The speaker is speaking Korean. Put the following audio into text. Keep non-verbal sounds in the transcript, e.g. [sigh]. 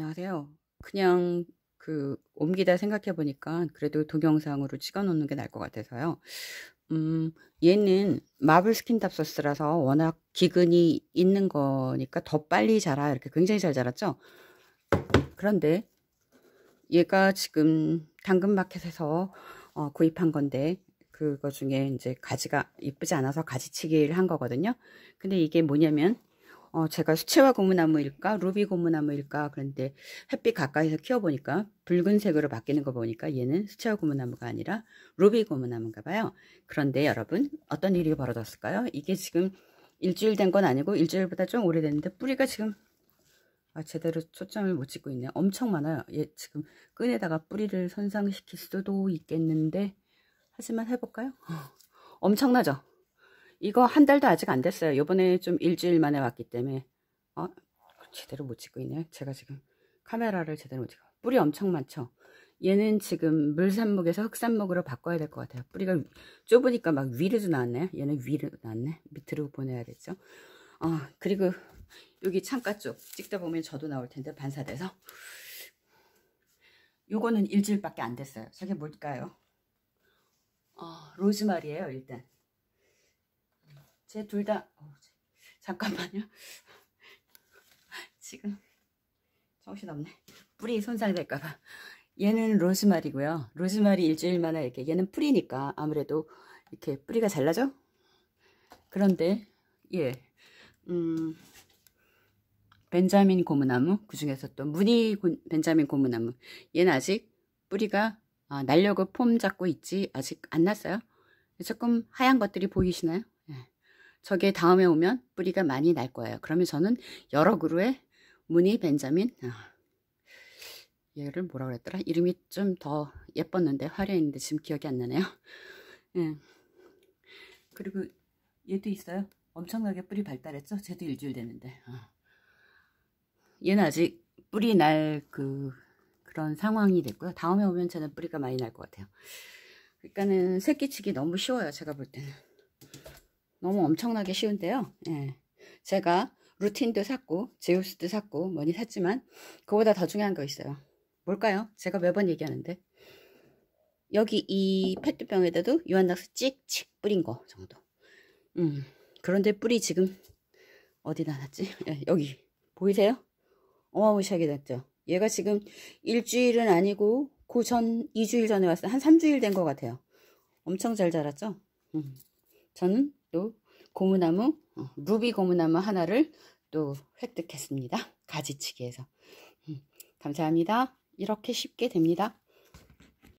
안녕하세요. 그냥 그 옮기다 생각해 보니까 그래도 동영상으로 찍어 놓는 게 나을 것 같아서요. 음, 얘는 마블 스킨답서스라서 워낙 기근이 있는 거니까 더 빨리 자라 이렇게 굉장히 잘 자랐죠. 그런데 얘가 지금 당근마켓에서 어, 구입한 건데 그거 중에 이제 가지가 이쁘지 않아서 가지치기를 한 거거든요. 근데 이게 뭐냐면 어, 제가 수채화 고무나무일까 루비 고무나무일까 그런데 햇빛 가까이서 키워보니까 붉은색으로 바뀌는 거 보니까 얘는 수채화 고무나무가 아니라 루비 고무나무인가 봐요. 그런데 여러분 어떤 일이 벌어졌을까요? 이게 지금 일주일 된 건 아니고 일주일보다 좀 오래됐는데 뿌리가 지금 아, 제대로 초점을 못 찍고 있네요. 엄청 많아요. 얘 지금 끈에다가 뿌리를 손상시킬 수도 있겠는데 하지만 해볼까요? [laughs] 엄청나죠? 이거 한 달도 아직 안 됐어요. 요번에 좀 일주일 만에 왔기 때문에 어? 제대로 못 찍고 있네요. 제가 지금 카메라를 제대로 못찍어 뿌리 엄청 많죠. 얘는 지금 물산목에서 흑산목으로 바꿔야 될 것 같아요. 뿌리가 좁으니까 막 위로도 나왔네요. 얘는 위로 나왔네. 밑으로 보내야 겠죠 아, 그리고 여기 창가 쪽 찍다 보면 저도 나올 텐데 반사돼서 요거는 일주일밖에 안 됐어요. 저게 뭘까요? 어, 로즈마리예요 일단. 제둘 다, 잠깐만요. [laughs] 지금 정신없네. 뿌리 손상될까봐. 얘는 로즈마리고요. 로즈마리 일주일 만에 이렇게 얘는 뿌리니까 아무래도 이렇게 뿌리가 잘나죠 그런데 예, 음, 벤자민 고무나무 그 중에서 또 무늬 벤자민 고무나무 얘는 아직 뿌리가 아, 날려고 폼 잡고 있지 아직 안 났어요. 조금 하얀 것들이 보이시나요? 저게 다음에 오면 뿌리가 많이 날 거예요. 그러면 저는 여러 그루의 무늬 벤자민 아, 얘를 뭐라 그랬더라? 이름이 좀 더 예뻤는데 화려했는데 지금 기억이 안 나네요. 예. 그리고 얘도 있어요. 엄청나게 뿌리 발달했죠? 쟤도 일주일 됐는데. 아. 얘는 아직 뿌리 날그 그런 상황이 됐고요. 다음에 오면 쟤는 뿌리가 많이 날 것 같아요. 그러니까는 새끼치기 너무 쉬워요. 제가 볼 때는. 너무 엄청나게 쉬운데요. 예. 제가 루틴도 샀고 제우스도 샀고 뭐니 샀지만 그보다 더 중요한 거 있어요. 뭘까요? 제가 매번 얘기하는데 여기 이 페트병에다도 유한낙스 찍찍 뿌린 거 정도. 음 그런데 뿌리 지금 어디나 놨지? 예, 여기 보이세요? 어마무시하게 났죠. 얘가 지금 일주일은 아니고 그전 2주일 전에 왔어요. 한 3주일 된 것 같아요. 엄청 잘 자랐죠? 음. 저는 또 고무나무, 어, 루비 고무나무 하나를 또 획득했습니다. 가지치기에서. 음, 감사합니다. 이렇게 쉽게 됩니다.